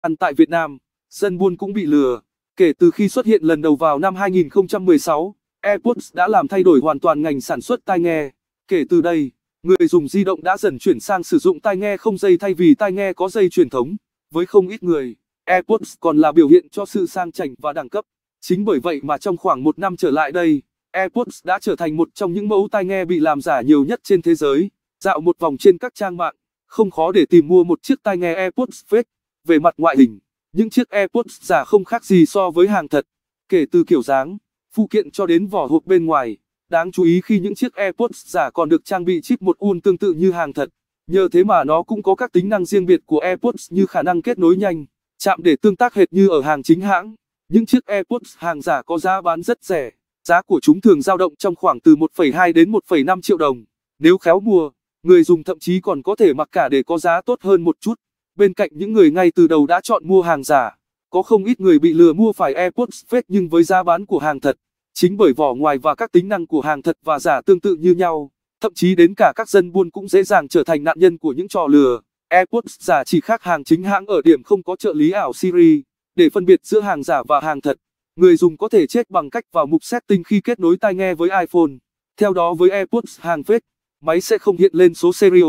ăn tại Việt Nam, dân buôn cũng bị lừa. Kể từ khi xuất hiện lần đầu vào năm 2016, AirPods đã làm thay đổi hoàn toàn ngành sản xuất tai nghe. Kể từ đây, người dùng di động đã dần chuyển sang sử dụng tai nghe không dây thay vì tai nghe có dây truyền thống. Với không ít người, AirPods còn là biểu hiện cho sự sang chảnh và đẳng cấp. Chính bởi vậy mà trong khoảng một năm trở lại đây, AirPods đã trở thành một trong những mẫu tai nghe bị làm giả nhiều nhất trên thế giới. Dạo một vòng trên các trang mạng, không khó để tìm mua một chiếc tai nghe AirPods fake. Về mặt ngoại hình, những chiếc AirPods giả không khác gì so với hàng thật, kể từ kiểu dáng, phụ kiện cho đến vỏ hộp bên ngoài. Đáng chú ý khi những chiếc AirPods giả còn được trang bị chip một un tương tự như hàng thật, nhờ thế mà nó cũng có các tính năng riêng biệt của AirPods như khả năng kết nối nhanh, chạm để tương tác hệt như ở hàng chính hãng. Những chiếc AirPods hàng giả có giá bán rất rẻ, giá của chúng thường dao động trong khoảng từ 1,2 đến 1,5 triệu đồng. Nếu khéo mua, người dùng thậm chí còn có thể mặc cả để có giá tốt hơn một chút. Bên cạnh những người ngay từ đầu đã chọn mua hàng giả, có không ít người bị lừa mua phải AirPods fake nhưng với giá bán của hàng thật. Chính bởi vỏ ngoài và các tính năng của hàng thật và giả tương tự như nhau, thậm chí đến cả các dân buôn cũng dễ dàng trở thành nạn nhân của những trò lừa. AirPods giả chỉ khác hàng chính hãng ở điểm không có trợ lý ảo Siri. Để phân biệt giữa hàng giả và hàng thật, người dùng có thể chết bằng cách vào mục setting khi kết nối tai nghe với iPhone. Theo đó với AirPods hàng fake, máy sẽ không hiện lên số serial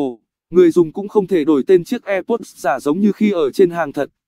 người dùng cũng không thể đổi tên chiếc AirPods giả giống như khi ở trên hàng thật.